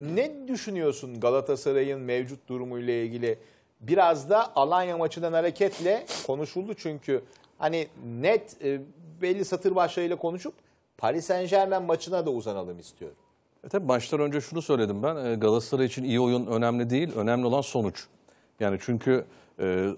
Ne düşünüyorsun Galatasaray'ın mevcut durumuyla ilgili? Biraz da Alanya maçından hareketle konuşuldu çünkü hani net e, belli satır başlarıyla konuşup Paris Saint Germain maçına da uzanalım istiyorum. E tabii baştan önce şunu söyledim ben. E, Galatasaray için iyi oyun önemli değil. Önemli olan sonuç. Yani çünkü e,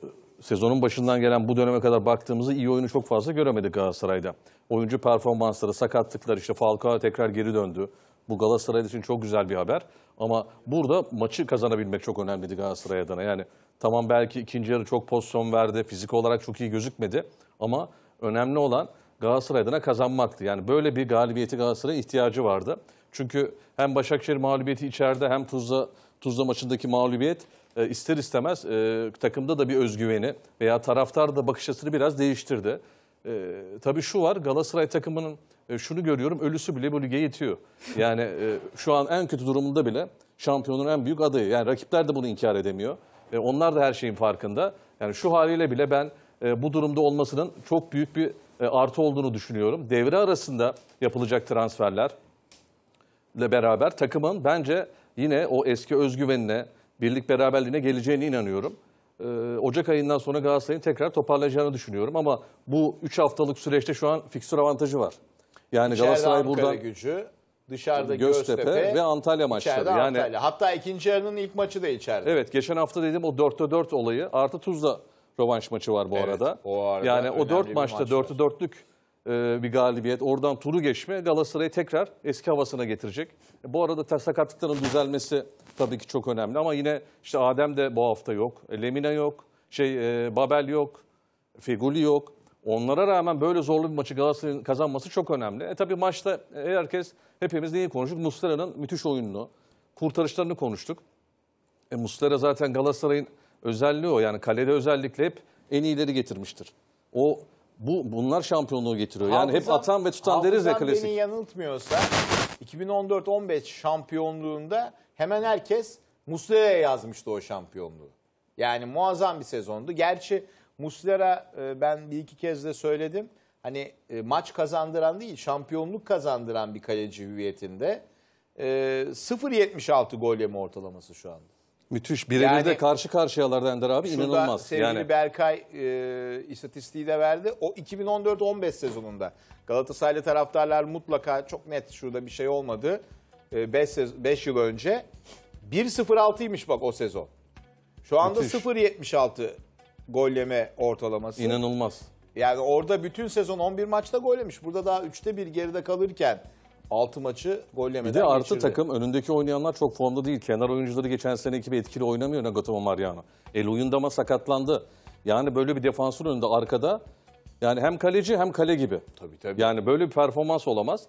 sezonun başından gelen bu döneme kadar baktığımızda iyi oyunu çok fazla göremedik Galatasaray'da. Oyuncu performansları, sakatlıklar işte Falcao tekrar geri döndü. Bu Galatasaray için çok güzel bir haber. Ama burada maçı kazanabilmek çok önemliydi Galatasaray adına. Yani tamam belki ikinci yarı çok pozisyon verdi, fizik olarak çok iyi gözükmedi. Ama önemli olan Galatasaray adına kazanmaktı. Yani böyle bir galibiyeti Galatasaray'a ihtiyacı vardı. Çünkü hem Başakşehir mağlubiyeti içeride hem Tuzla, Tuzla maçındaki mağlubiyet e, ister istemez e, takımda da bir özgüveni veya taraftar da bakış açısını biraz değiştirdi. E, tabii şu var Galatasaray takımının e, şunu görüyorum ölüsü bile bu lige yetiyor. Yani e, şu an en kötü durumunda bile şampiyonun en büyük adayı. Yani rakipler de bunu inkar edemiyor. E, onlar da her şeyin farkında. Yani şu haliyle bile ben e, bu durumda olmasının çok büyük bir e, artı olduğunu düşünüyorum. Devre arasında yapılacak transferlerle beraber takımın bence yine o eski özgüvenine, birlik beraberliğine geleceğine inanıyorum. Ee, Ocak ayından sonra Galatasaray'ın tekrar toparlayacağını düşünüyorum. Ama bu 3 haftalık süreçte şu an fikstür avantajı var. Yani İçeride Galatasaray Ankara buradan... gücü, dışarıda Göztepe, Göztepe ve Antalya maçları. Yani Hatta ikinci yarının ilk maçı da içeride. Evet geçen hafta dedim o 4'te 4 olayı artı Tuzla rövanş maçı var bu evet, arada. O arada yani o 4 maçta maç 4'te 4'lük e, bir galibiyet. Oradan turu geçme Galatasaray'ı tekrar eski havasına getirecek. bu arada sakatlıkların düzelmesi tabii ki çok önemli. Ama yine işte Adem de bu hafta yok. E, Lemina yok. Şey e, Babel yok. Feguli yok. Onlara rağmen böyle zorlu bir maçı Galatasaray'ın kazanması çok önemli. E tabii maçta e, herkes, hepimiz neyi konuştuk? Muslera'nın müthiş oyununu, kurtarışlarını konuştuk. E Muslera zaten Galatasaray'ın özelliği o. Yani kalede özellikle hep en iyileri getirmiştir. O bu bunlar şampiyonluğu getiriyor. Yani hafızam, hep atan ve tutan deriz ya klasik. beni yanıltmıyorsa 2014-15 şampiyonluğunda hemen herkes Muslera'ya yazmıştı o şampiyonluğu. Yani muazzam bir sezondu. Gerçi Muslera e, ben bir iki kez de söyledim. Hani e, maç kazandıran değil şampiyonluk kazandıran bir kaleci hüviyetinde. 0.76 e, gol yeme ortalaması şu anda. Müthiş. Birebir yani, de karşı karşıyalarda Ender abi şurada inanılmaz. Sevgili yani. Berkay e, istatistiği de verdi. O 2014-15 sezonunda Galatasaraylı taraftarlar mutlaka çok net şurada bir şey olmadı. 5 e, yıl önce 1.06'ymış bak o sezon. Şu anda 0.76 golleme ortalaması. İnanılmaz. Yani orada bütün sezon 11 maçta gollemiş. Burada daha 3'te 1 geride kalırken 6 maçı gol yemeden Bir de artı geçirdi. takım önündeki oynayanlar çok formda değil. Kenar oyuncuları geçen sene gibi etkili oynamıyor Nagatomo Mariano. El oyundama sakatlandı. Yani böyle bir defansın önünde arkada yani hem kaleci hem kale gibi. Tabii tabii. Yani böyle bir performans olamaz.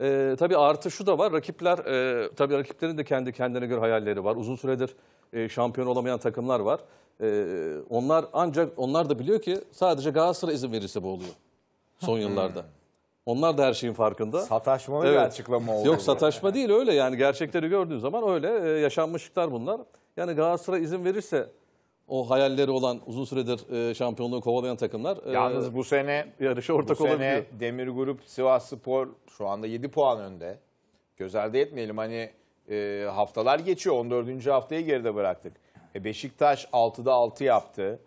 Ee, tabii artı şu da var. Rakipler e, tabii rakiplerin de kendi kendine göre hayalleri var. Uzun süredir e, şampiyon olamayan takımlar var. E, onlar ancak onlar da biliyor ki sadece Galatasaray izin verirse bu oluyor son hmm. yıllarda. Onlar da her şeyin farkında. Sataşmalı evet. bir açıklama oldu. Yok sataşma değil öyle yani gerçekleri gördüğün zaman öyle e, yaşanmışlıklar bunlar. Yani Galatasaray izin verirse o hayalleri olan uzun süredir e, şampiyonluğu kovalayan takımlar. E, Yalnız bu sene yarışa ortak bu sene olabiliyor. Demir Grup Sivas Spor şu anda 7 puan önde. Göz ardı etmeyelim hani e, haftalar geçiyor 14. haftayı geride bıraktık. E, Beşiktaş 6'da 6 yaptı.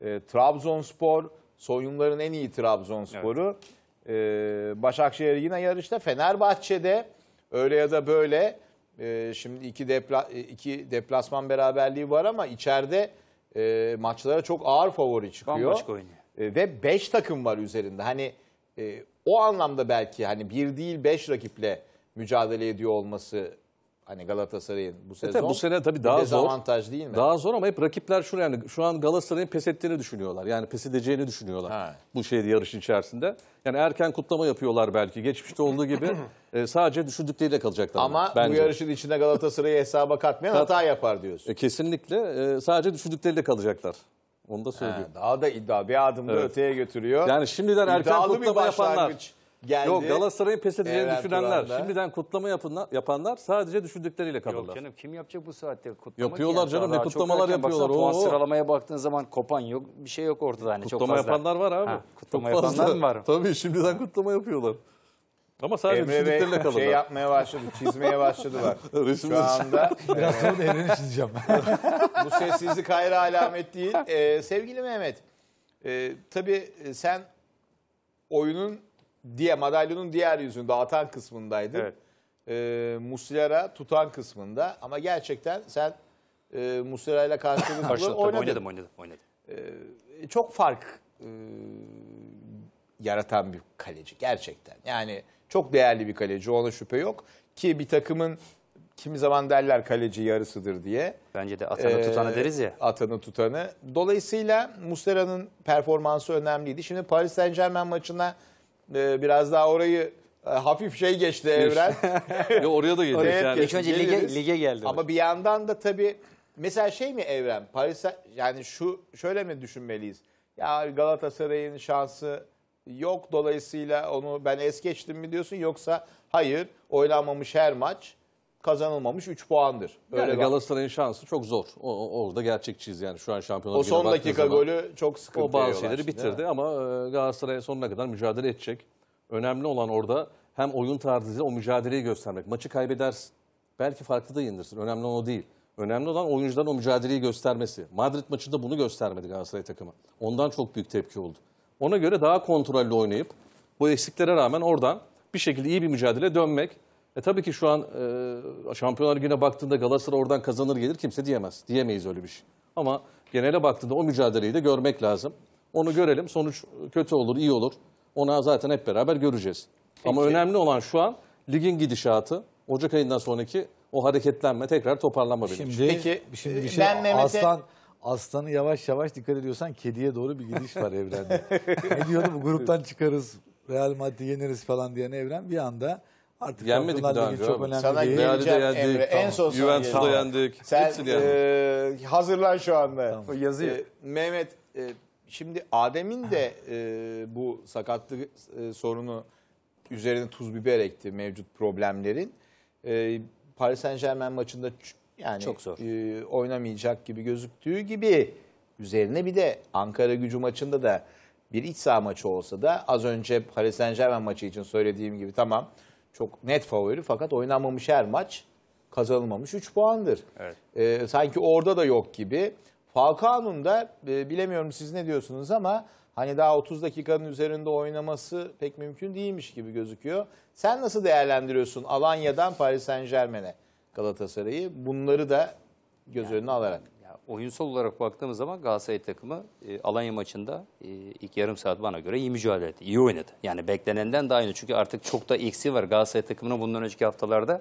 E, Trabzonspor soyunların en iyi Trabzonspor'u. Evet e, Başakşehir yine yarışta. Fenerbahçe'de öyle ya da böyle e, şimdi iki, depla, iki deplasman beraberliği var ama içeride e, maçlara çok ağır favori çıkıyor. Bambaşka oynuyor. E, ve 5 takım var üzerinde. Hani e, o anlamda belki hani bir değil 5 rakiple mücadele ediyor olması Hani Galatasaray'ın bu e sezon. E bu sene tabii daha zor. Dezavantaj değil mi? Daha zor ama hep rakipler şu yani şu an Galatasaray'ın pes ettiğini düşünüyorlar. Yani pes edeceğini düşünüyorlar ha. bu şeyde yarışın içerisinde. Yani erken kutlama yapıyorlar belki geçmişte olduğu gibi. e, sadece düşündükleriyle kalacaklar. Ama bence. bu yarışın içinde Galatasaray'ı hesaba katmayan hata yapar diyorsun. E, kesinlikle e, sadece düşündükleriyle kalacaklar. Onu da söylüyorum. He, daha da iddia bir adım da evet. öteye götürüyor. Yani şimdiden erken İddialı kutlama yapanlar geldi. Yok Galatasaray'ın pes edeceğini Evren düşünenler, Turan'da. şimdiden kutlama yapınlar, yapanlar sadece düşündükleriyle kalırlar. Yok canım kim yapacak bu saatte kutlama? Yapıyorlar ki ya, canım ne kutlamalar yapıyorlar. Baksana, puan sıralamaya baktığın zaman kopan yok bir şey yok ortada. Hani kutlama çok fazla. yapanlar var abi. Ha, kutlama çok yapanlar mı var? Tabii şimdiden kutlama yapıyorlar. Ama sadece Emre düşündükleriyle Bey kalırlar. şey yapmaya başladı, çizmeye başladılar. Resim Şu anda... Biraz sonra da Emre'ni çizeceğim. bu sessizlik hayra alamet değil. Ee, sevgili Mehmet, e, tabii sen oyunun diye madalyonun diğer yüzünde atan kısmındaydı. Evet. E, ee, Muslera tutan kısmında ama gerçekten sen e, Muslera ile karşılıklı oynadın. Oynadım oynadım oynadım. E, çok fark e, yaratan bir kaleci gerçekten. Yani çok değerli bir kaleci ona şüphe yok ki bir takımın kimi zaman derler kaleci yarısıdır diye. Bence de atanı ee, tutanı deriz ya. Atanı tutanı. Dolayısıyla Muslera'nın performansı önemliydi. Şimdi Paris Saint Germain maçına e, biraz daha orayı e, hafif şey geçti evren. Yo, oraya da gelecek yani. geç- önce lige, lige geldi. Ama bir yandan da tabii mesela şey mi evren? Paris yani şu şöyle mi düşünmeliyiz? Ya Galatasaray'ın şansı yok dolayısıyla onu ben es geçtim mi diyorsun yoksa hayır oynanmamış her maç kazanılmamış 3 puandır. Öyle yani Galatasaray'ın şansı çok zor. orada gerçekçiyiz yani şu an şampiyonlar O son dakika zaman, golü çok sıkıntı O bazı şeyleri bitirdi ama e, Galatasaray sonuna kadar mücadele edecek. Önemli olan orada hem oyun tarzıyla o mücadeleyi göstermek. Maçı kaybedersin. Belki farklı da yenilirsin. Önemli olan o değil. Önemli olan oyuncuların o mücadeleyi göstermesi. Madrid maçında bunu göstermedi Galatasaray takımı. Ondan çok büyük tepki oldu. Ona göre daha kontrollü oynayıp bu eksiklere rağmen oradan bir şekilde iyi bir mücadele dönmek e tabii ki şu an e, Şampiyonlar Ligi'ne baktığında Galatasaray oradan kazanır gelir kimse diyemez. Diyemeyiz öyle bir şey. Ama genele baktığında o mücadeleyi de görmek lazım. Onu görelim. Sonuç kötü olur, iyi olur. Ona zaten hep beraber göreceğiz. Peki. Ama önemli olan şu an ligin gidişatı. Ocak ayından sonraki o hareketlenme, tekrar toparlanma benim şimdi, Peki, e, şimdi bir e, şey, ben Mehmet'e... Aslan, aslanı yavaş yavaş dikkat ediyorsan kediye doğru bir gidiş var evrende. ne diyordu bu gruptan çıkarız, Real Madrid yeniriz falan diyen evren bir anda Artık Yenmedik daha önce? Çok abi. önemli Sana değil. Real'de geleceğim yendik. Emre. En son Juventus'u da yendik. Sen Hepsini yendik. e, hazırlan şu anda. Tamam. Yazıyor. E, Mehmet e, şimdi Adem'in de e, bu sakatlık e, sorunu üzerine tuz biber ekti mevcut problemlerin. E, Paris Saint Germain maçında yani Çok zor. e, oynamayacak gibi gözüktüğü gibi üzerine bir de Ankara gücü maçında da bir iç saha maçı olsa da az önce Paris Saint Germain maçı için söylediğim gibi tamam çok net favori fakat oynanmamış her maç kazanılmamış 3 puandır. Evet. E, sanki orada da yok gibi. Falcao'nun da e, bilemiyorum siz ne diyorsunuz ama hani daha 30 dakikanın üzerinde oynaması pek mümkün değilmiş gibi gözüküyor. Sen nasıl değerlendiriyorsun Alanya'dan Paris Saint Germain'e Galatasaray'ı bunları da göz yani, önüne alarak? oyunsal olarak baktığımız zaman Galatasaray takımı e, Alanya maçında e, ilk yarım saat bana göre iyi mücadele etti. İyi oynadı. Yani beklenenden daha iyi. Çünkü artık çok da eksi var Galatasaray takımına bundan önceki haftalarda.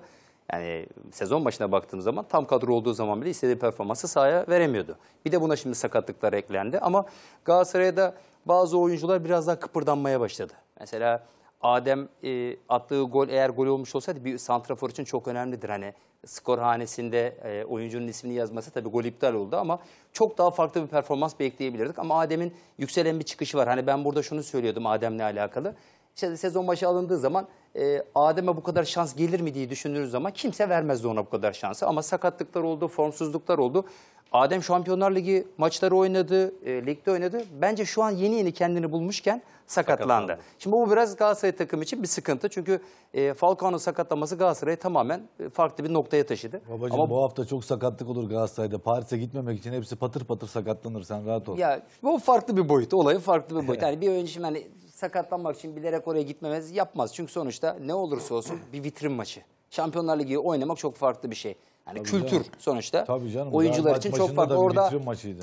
Yani sezon başına baktığımız zaman tam kadro olduğu zaman bile istediği performansı sahaya veremiyordu. Bir de buna şimdi sakatlıklar eklendi ama Galatasaray'da bazı oyuncular biraz daha kıpırdanmaya başladı. Mesela Adem e, attığı gol eğer gol olmuş olsaydı bir santrafor için çok önemlidir. Hani skor hanesinde e, oyuncunun ismini yazması tabii gol iptal oldu ama çok daha farklı bir performans bekleyebilirdik. Ama Adem'in yükselen bir çıkışı var. Hani ben burada şunu söylüyordum Adem'le alakalı. İşte sezon başı alındığı zaman e, Adem'e bu kadar şans gelir mi diye düşündüğünüz zaman kimse vermezdi ona bu kadar şansı. Ama sakatlıklar oldu, formsuzluklar oldu. Adem Şampiyonlar Ligi maçları oynadı, e, ligde oynadı. Bence şu an yeni yeni kendini bulmuşken sakatlandı. sakatlandı. Şimdi bu biraz Galatasaray takım için bir sıkıntı. Çünkü e, Falcao'nun sakatlaması Galatasaray'ı tamamen e, farklı bir noktaya taşıdı. Babacığım Ama bu hafta çok sakatlık olur Galatasaray'da. Paris'e gitmemek için hepsi patır patır sakatlanır. Sen rahat ol. Ya bu farklı bir boyut. olayı farklı bir boyut. Yani bir oyuncu şimdi hani sakatlanmak için bilerek oraya gitmemez yapmaz. Çünkü sonuçta ne olursa olsun bir vitrin maçı. Şampiyonlar Ligi'yi oynamak çok farklı bir şey. Yani kültür canım. sonuçta. Tabii canım. Oyuncular için çok farklı. Orada maçıydı.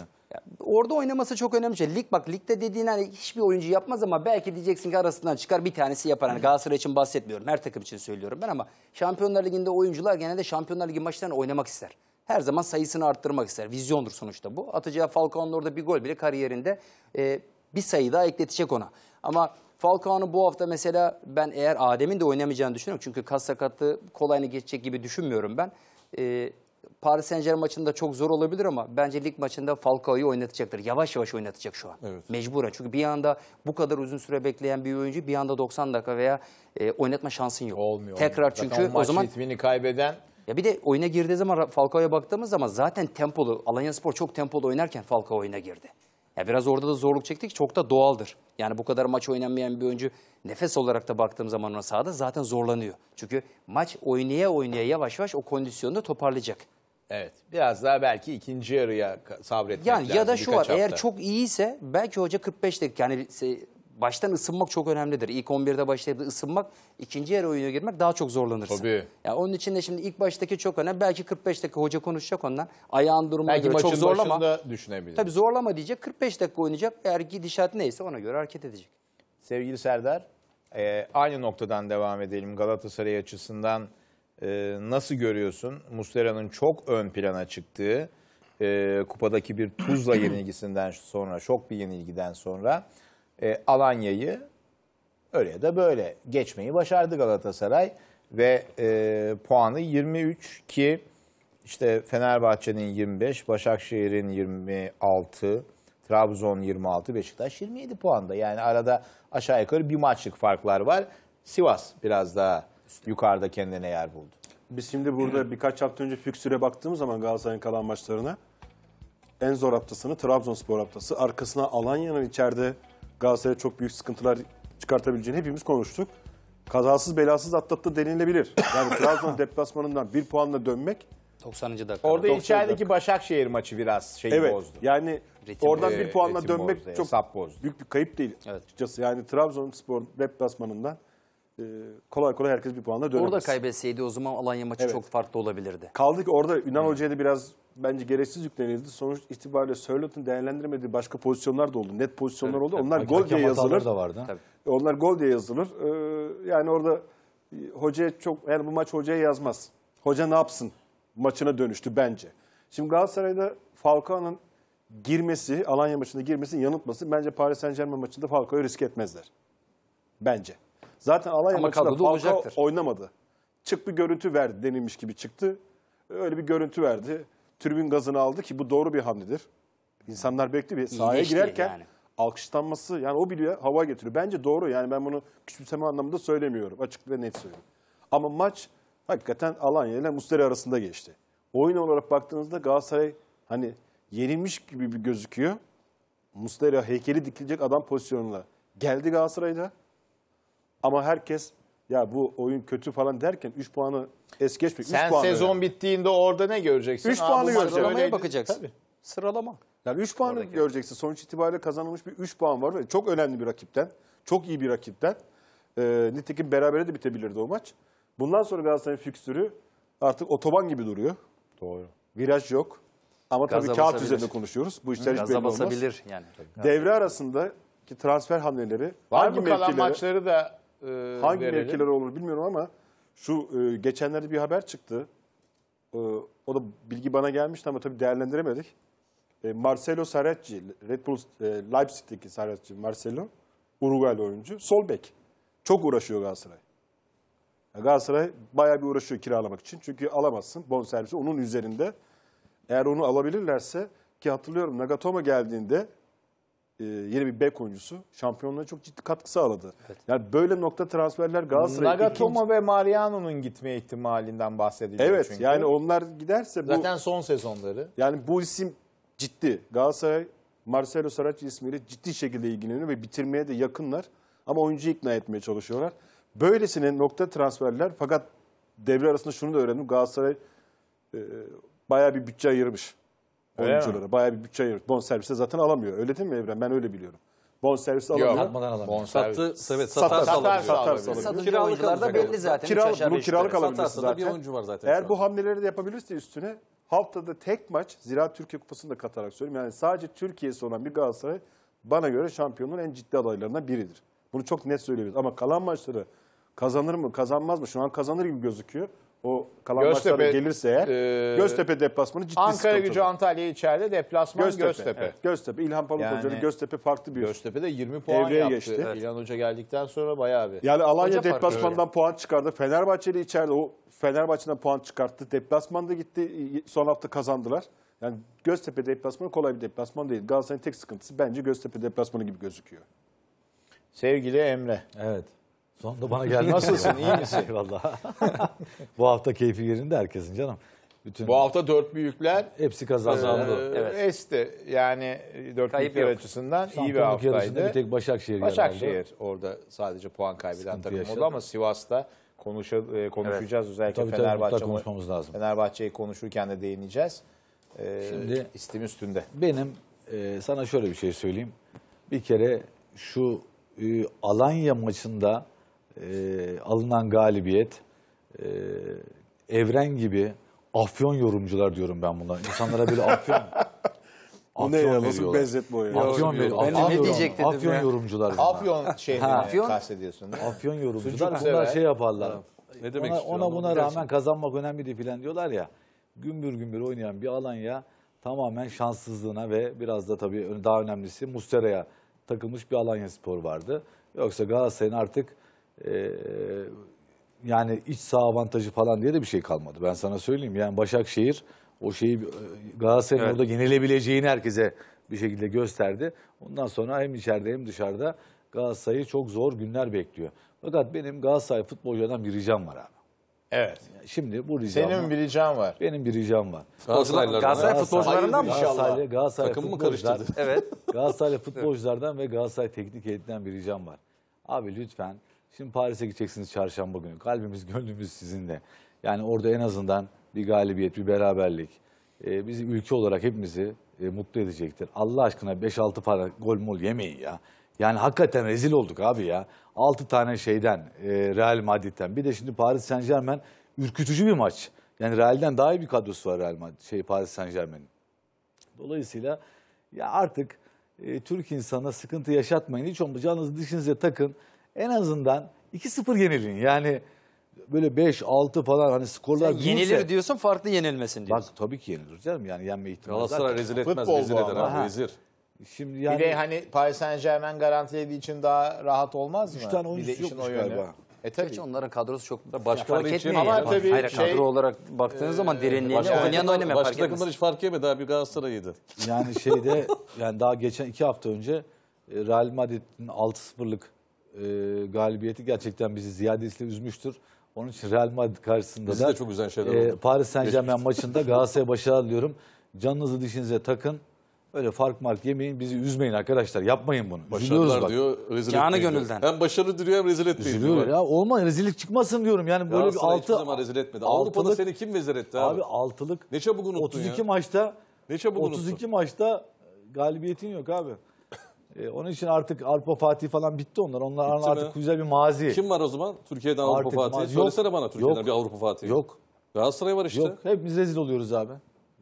orada oynaması çok önemli şey. Lig bak ligde dediğin hani hiçbir oyuncu yapmaz ama belki diyeceksin ki arasından çıkar bir tanesi yapar. Hani Galatasaray için bahsetmiyorum. Her takım için söylüyorum ben ama Şampiyonlar Ligi'nde oyuncular genelde Şampiyonlar Ligi maçlarını oynamak ister. Her zaman sayısını arttırmak ister. Vizyondur sonuçta bu. Atacağı Falcao'nun orada bir gol bile kariyerinde e, bir sayı daha ekletecek ona. Ama Falcao'nu bu hafta mesela ben eğer Adem'in de oynamayacağını düşünüyorum. Çünkü kas sakatlığı kolayını geçecek gibi düşünmüyorum ben e, Paris Saint Germain maçında çok zor olabilir ama bence lig maçında Falcao'yu oynatacaktır. Yavaş yavaş oynatacak şu an. Evet. Mecburen. Çünkü bir anda bu kadar uzun süre bekleyen bir oyuncu bir anda 90 dakika veya e, oynatma şansın yok. Olmuyor. Tekrar olmuyor. çünkü Zaten o, o zaman ritmini kaybeden ya bir de oyuna girdiği zaman Falcao'ya baktığımız zaman zaten tempolu, Alanya Spor çok tempolu oynarken Falcao oyuna girdi. Ya biraz orada da zorluk çektik çok da doğaldır. Yani bu kadar maç oynanmayan bir oyuncu nefes olarak da baktığım zaman ona sahada zaten zorlanıyor. Çünkü maç oynaya oynaya yavaş yavaş o kondisyonda toparlayacak. Evet biraz daha belki ikinci yarıya sabretmek yani, lazım. Ya da şu var hafta. eğer çok iyiyse belki hoca 45 dakika yani baştan ısınmak çok önemlidir. İlk 11'de başlayıp ısınmak, ikinci yere oyuna girmek daha çok zorlanırsın. Tabii. Yani onun için de şimdi ilk baştaki çok önemli. Belki 45 dakika hoca konuşacak ondan. Ayağın durumuna Belki göre çok zorlama. düşünebilir. Tabii zorlama diyecek. 45 dakika oynayacak. Eğer gidişat neyse ona göre hareket edecek. Sevgili Serdar, e, aynı noktadan devam edelim. Galatasaray açısından e, nasıl görüyorsun? Mustera'nın çok ön plana çıktığı, e, kupadaki bir Tuzla yenilgisinden sonra, şok bir yenilgiden sonra e, Alanya'yı öyle ya da böyle geçmeyi başardı Galatasaray ve e, puanı 23 ki işte Fenerbahçe'nin 25, Başakşehir'in 26, Trabzon 26, Beşiktaş 27 puanda. Yani arada aşağı yukarı bir maçlık farklar var. Sivas biraz daha yukarıda kendine yer buldu. Biz şimdi burada birkaç hafta önce füksüre baktığımız zaman Galatasaray'ın kalan maçlarına en zor haftasını Trabzonspor haftası. Arkasına Alanya'nın içeride Galatasaray'a çok büyük sıkıntılar çıkartabileceğini hepimiz konuştuk. Kazasız belasız atlattı denilebilir. Yani Trabzon deplasmanından bir puanla dönmek 90. dakika. Orada 90. içerideki Başakşehir maçı biraz şeyi evet, bozdu. Yani ritim, oradan bir puanla dönmek bozdu, çok büyük bir kayıp değil. Evet. Yani Trabzon Spor deplasmanından ee, kolay kolay herkes bir puanla dönemez. Orada kaybetseydi o zaman Alanya maçı evet. çok farklı olabilirdi. Kaldı ki orada Ünal hmm. Hoca'ya da biraz bence gereksiz yüklenildi. Sonuç itibariyle Sörlot'un değerlendiremediği başka pozisyonlar da oldu. Net pozisyonlar evet, oldu. Onlar Hakem gol diye yazılır. Da vardı. Tabii. Onlar gol diye yazılır. Ee, yani orada e, hocaya çok yani bu maç hocaya yazmaz. Hoca ne yapsın? Maçına dönüştü bence. Şimdi Galatasaray'da Falcao'nun girmesi, Alanya maçında girmesini yanıltması bence Paris Saint Germain maçında Falcao'yu risk etmezler. Bence. Zaten Alanya Ama maçında Falcao olacaktır. oynamadı. Çık bir görüntü verdi denilmiş gibi çıktı. Öyle bir görüntü verdi. Tribün gazını aldı ki bu doğru bir hamledir. İnsanlar bekliyor. Bir sahaya girerken yani. alkışlanması yani o biliyor hava getiriyor. Bence doğru yani ben bunu küçümseme anlamında söylemiyorum. Açık ve net söylüyorum. Ama maç hakikaten Alanya ile Mustari arasında geçti. Oyun olarak baktığınızda Galatasaray hani yenilmiş gibi bir gözüküyor. Mustera heykeli dikilecek adam pozisyonuna geldi Galatasaray'da. Ama herkes ya bu oyun kötü falan derken 3 puanı es geçmek. Sen puanı sezon önemli. bittiğinde orada ne göreceksin? 3 puanı göreceksin. Sıralamaya bakacaksın. Tabii. Sıralama. Yani 3 puanı Oradaki. göreceksin. Sonuç itibariyle kazanılmış bir 3 puan var. ve Çok önemli bir rakipten. Çok iyi bir rakipten. E, nitekim berabere de bitebilirdi o maç. Bundan sonra Galatasaray'ın fikstürü artık otoban gibi duruyor. Doğru. Viraj yok. Ama Gaza tabii kağıt basabilir. üzerinde konuşuyoruz. Bu işler Hı, hiç belli olmaz. yani. Devre arasındaki transfer hamleleri var hangi mevkilere... kalan maçları da e, Hangi verelim. mevkiler olur bilmiyorum ama şu e, geçenlerde bir haber çıktı. E, o da bilgi bana gelmişti ama tabii değerlendiremedik. E, Marcelo Saracchi, Red Bull e, Leipzig'teki Saracchi Marcelo, Uruguaylı oyuncu. Sol bek. Çok uğraşıyor Galatasaray. Galatasaray bayağı bir uğraşıyor kiralamak için. Çünkü alamazsın bonservisi onun üzerinde. Eğer onu alabilirlerse ki hatırlıyorum Nagatomo geldiğinde e, yeni bir bek oyuncusu. Şampiyonluğa çok ciddi katkı sağladı. Evet. Yani böyle nokta transferler Galatasaray Nagatomo ikinci... ve Mariano'nun gitme ihtimalinden bahsedeceğim evet, çünkü. yani onlar giderse Zaten bu... Zaten son sezonları. Yani bu isim ciddi. Galatasaray Marcelo Saracchi ismiyle ciddi şekilde ilgileniyor ve bitirmeye de yakınlar. Ama oyuncu ikna etmeye çalışıyorlar. Böylesine nokta transferler fakat devre arasında şunu da öğrendim. Galatasaray e, bayağı bir bütçe ayırmış oyuncuları. Bayağı bir bütçe ayırıyor. servise zaten alamıyor. Öyle değil mi Evren? Ben öyle biliyorum. Bonservis alamıyor. Satmadan alamıyor. Sattı, evet, satarsa, satarsa alabiliyor. Satarsa alabiliyor. Satıcı Kiralık oyuncular da belli zaten. Kiralık, bunun kiralık alabilirsin Satarsa da zaten. bir oyuncu var zaten. Eğer bu hamleleri de yapabilirse üstüne haftada tek maç Zira Türkiye Kupası'nı da katarak söyleyeyim, Yani sadece Türkiye'si olan bir Galatasaray bana göre şampiyonun en ciddi adaylarından biridir. Bunu çok net söyleyebiliriz. Ama kalan maçları kazanır mı kazanmaz mı? Şu an kazanır gibi gözüküyor o kalan Göztepe, maçlara gelirse eğer e, Göztepe deplasmanı ciddi Ankara gücü Antalya içeride deplasman Göztepe. Göztepe. Evet. Göztepe. İlhan Palut yani, Hoca'nın Göztepe farklı bir Göztepe'de 20 puan devreye yaptı. Geçti. Evet. İlhan Hoca geldikten sonra bayağı bir. Yani Alanya deplasmandan puan çıkardı. Fenerbahçeli içeride o Fenerbahçe'den puan çıkarttı. Deplasmanda gitti. Son hafta kazandılar. Yani Göztepe deplasmanı kolay bir deplasman değil. Galatasaray'ın tek sıkıntısı bence Göztepe deplasmanı gibi gözüküyor. Sevgili Emre. Evet. Sonunda bana geldi. Nasılsın? iyi misin? Eyvallah. Bu hafta keyfi yerinde herkesin canım. Bütün Bu hafta dört büyükler hepsi kazandı. Ee, evet. Esti. Yani dört Kayıp büyükler yok. açısından iyi bir Şampiyonluk yarışında haftaydı. bir tek Başakşehir yer aldı. Başakşehir orada sadece puan kaybeden Sıkıntı takım yaşadı. oldu ama Sivas'ta konuşa, e, konuşacağız özellikle Tabii tabii konuşmamız lazım. Fenerbahçe'yi konuşurken de değineceğiz. Ee, Şimdi- istim üstünde. Benim e, sana şöyle bir şey söyleyeyim. Bir kere şu e, Alanya maçında e, alınan galibiyet, e, evren gibi afyon yorumcular diyorum ben bunlara İnsanlara böyle afyon Afyon ne ya nasıl benzetme o ya? Afyon ben afyon, afyon, afyon yorumcular. Afyon şeyini afyon? kastediyorsun. Afyon yorumcular bunlar şey yaparlar. Ne demek ona, ona buna Gerçekten. rağmen kazanmak önemli değil filan diyorlar ya. Gümbür gümbür oynayan bir alan ya tamamen şanssızlığına ve biraz da tabii daha önemlisi Mustera'ya takılmış bir Alanya Spor vardı. Yoksa Galatasaray'ın artık ee, yani iç sağ avantajı falan diye de bir şey kalmadı. Ben sana söyleyeyim. Yani Başakşehir o şeyi e, Galatasaray'ın evet. orada yenilebileceğini herkese bir şekilde gösterdi. Ondan sonra hem içeride hem dışarıda Galatasaray'ı çok zor günler bekliyor. Fakat benim Galatasaray futbolculardan bir ricam var abi. Evet. Şimdi bu ricam Senin bir ricam var. Benim bir ricam var. Galatasaray futbolcularından mı inşallah? Galatasaray Takım mı karıştırdı? evet. Galatasaray futbolculardan ve Galatasaray teknik heyetinden bir ricam var. Abi lütfen Şimdi Paris'e gideceksiniz çarşamba günü. Kalbimiz, gönlümüz sizinle. Yani orada en azından bir galibiyet, bir beraberlik e, bizi ülke olarak hepimizi e, mutlu edecektir. Allah aşkına 5-6 para gol mol yemeyin ya. Yani hakikaten rezil olduk abi ya. 6 tane şeyden e, Real Madrid'den. Bir de şimdi Paris Saint Germain ürkütücü bir maç. Yani Real'den daha iyi bir kadrosu var Real Madrid, şey Paris Saint Germain'in. Dolayısıyla ya artık e, Türk insana sıkıntı yaşatmayın. Hiç olmadı. Canınızı dişinize takın en azından 2-0 yenilin. Yani böyle 5-6 falan hani skorlar Sen büyürse- yenilir diyorsun farklı yenilmesin diyorsun. Bak tabii ki yenilir canım. Yani yenme ihtimali Galatasaray rezil etmez, Futbol rezil eder abi, rezil. Şimdi yani Bir de hani Paris Saint Germain garantilediği için daha rahat olmaz mı? Üç tane oyuncusu işin o yokmuş galiba. E tabii. Gerçi onların kadrosu çok Başkaları fark için- etmiyor. Ama yani. tabii Hayır, şey- kadro olarak baktığınız e, zaman derinliğine Başka oynayan takımlar- oynamaya fark başka takımlar hiç fark etmedi abi Galatasaray yedi. Yani şeyde yani daha geçen iki hafta önce e, Real Madrid'in 6-0'lık e, galibiyeti gerçekten bizi ziyadesiyle üzmüştür. Onun için Real Madrid karşısında da çok güzel şeyler e, oldu. Paris Saint Germain maçında Galatasaray'a başarılar diliyorum. Canınızı dişinize takın. Öyle fark mark yemeyin, bizi üzmeyin arkadaşlar. Yapmayın bunu. Üzülüyoruz Başarılar bak. diyor, rezil Canı etmeyin gönülden. Hem başarı diliyor hem rezil etmeyin diyor. ya. Olma rezillik çıkmasın diyorum. Yani böyle bir altı... hiçbir zaman rezil etmedi. Avrupa'da altılık- seni kim rezil etti abi? Abi altılık. Ne çabuk unuttun 32 ya. maçta Ne çabuk 32 unuttun. maçta galibiyetin yok abi. E, onun için artık Avrupa Fatih falan bitti onlar. Onlar bitti artık mi? güzel bir mazi. Kim var o zaman Türkiye'den Avrupa artık Fatih? Mazi. Söylesene bana Türkiye'den yok. bir Avrupa Fatih. Yok. Galatasaray var işte. Yok. Hepimiz rezil oluyoruz abi.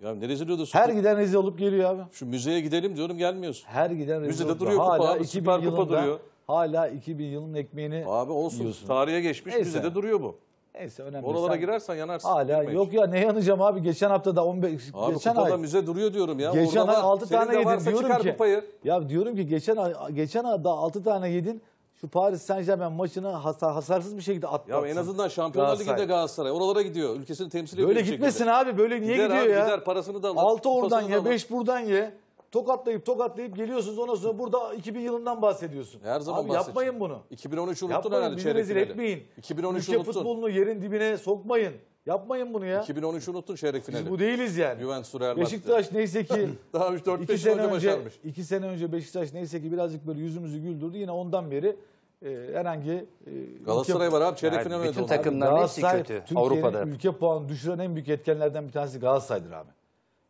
Ya ne rezil oluyorsun? Her giden rezil olup geliyor abi. Şu müzeye gidelim diyorum gelmiyorsun. Her giden rezil Müzede duruyor duruyor hala kupa. 2000 kupa duruyor. Hala 2000 yılın ekmeğini Abi olsun. Yiyorsun. Tarihe geçmiş Neyse. müzede duruyor bu. Neyse önemli. Oralara Sen girersen yanarsın. Hala yok ya ne yanacağım abi geçen hafta da 15 abi, geçen ay. müze duruyor diyorum ya. Geçen ay 6 tane yedin diyorum ki. Kupayı. Ya diyorum ki geçen ay geçen ay da 6 tane yedin. Şu Paris Saint Germain maçını hasar, hasarsız bir şekilde atlatsın. Ya en azından Şampiyonlar Ligi'nde Galatasaray. Oralara gidiyor. Ülkesini temsil ediyor. Böyle gitmesin şekilde. abi. Böyle niye gider gidiyor abi, ya? Gider parasını da alır. 6 oradan ye 5 buradan ye tokatlayıp tokatlayıp geliyorsunuz ondan sonra burada 2000 yılından bahsediyorsun. Her zaman Abi yapmayın bunu. 2013 unuttun yapmayın, herhalde bizi rezil etmeyin. 2013 Ülke unuttun. futbolunu yerin dibine sokmayın. Yapmayın bunu ya. 2013 unuttun çeyrek finali. Biz bu değiliz yani. Juventus Real Madrid. Beşiktaş neyse ki daha 3 4 5 sene önce başarmış. 2 sene önce Beşiktaş neyse ki birazcık böyle yüzümüzü güldürdü. Yine ondan beri e, herhangi e, Galatasaray var abi çeyrek yani final oynadı. Bütün takımların hepsi kötü Avrupa'da. Ülke puanı düşüren en büyük etkenlerden bir tanesi Galatasaray'dır abi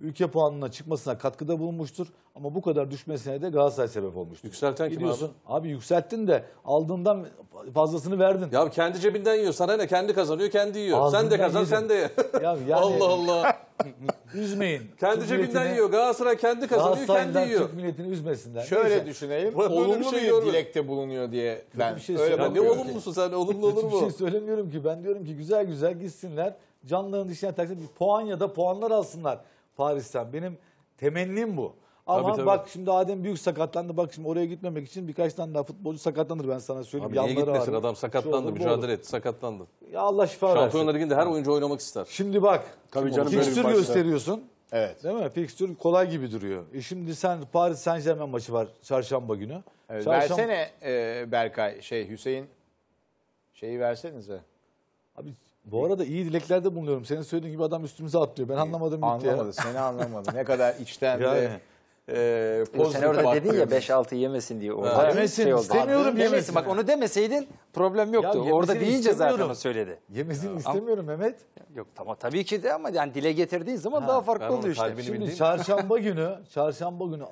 ülke puanına çıkmasına katkıda bulunmuştur. Ama bu kadar düşmesine de Galatasaray sebep olmuştur. Yükselten kim Gidiyorsun, abi? Abi yükselttin de aldığından fazlasını verdin. Ya kendi cebinden yiyor. Sana ne? Kendi kazanıyor, kendi yiyor. Ağzından sen de kazan, yedin. sen de ye. Ya yani, Allah Allah. Üzmeyin. Kendi cebinden yiyor. Galatasaray kendi kazanıyor, kendi yiyor. Türk milletini üzmesinler. Şöyle Neyse. düşüneyim. olumlu şey bir dilekte bulunuyor diye ben bir şey öyle ya ne olumlusun sen? Olumlu olur mu? Bir şey söylemiyorum ki. Ben diyorum ki güzel güzel gitsinler. Canlarının dişine taksın. Bir puan ya da puanlar alsınlar. Paris'ten. Benim temennim bu. Ama tabii, tabii. bak şimdi Adem Büyük sakatlandı. Bak şimdi oraya gitmemek için birkaç tane daha futbolcu sakatlanır ben sana söyleyeyim. Abi niye gitmesin ağrı. adam sakatlandı şey olur, mücadele et sakatlandı. Ya Allah şifa Şampiyonlar versin. Şampiyonlar Ligi'nde her oyuncu oynamak ister. Şimdi bak tabii fikstür gösteriyorsun. Evet. Değil mi? Fikstür kolay gibi duruyor. E şimdi sen Paris Saint Germain maçı var çarşamba günü. Evet, çarşamba... Versene e, Berkay şey Hüseyin şeyi versenize. Abi bu arada iyi dileklerde bulunuyorum. Senin söylediğin gibi adam üstümüze atlıyor. Ben anlamadım gitti Anlamadı, ya. seni anlamadı. Ne kadar içten de Yani. e, poz Sen orada dedin ya 5-6 yemesin diye. Orada şey yemesin, şey istemiyorum Abi, yemesin. Bak onu demeseydin problem yoktu. yemesini orada deyince zaten istemiyorum. onu söyledi. Yemesini istemiyorum Mehmet. Yok tamam tabii ki de ama yani dile getirdiği zaman daha farklı ben oluyor işte. Şimdi çarşamba günü, çarşamba günü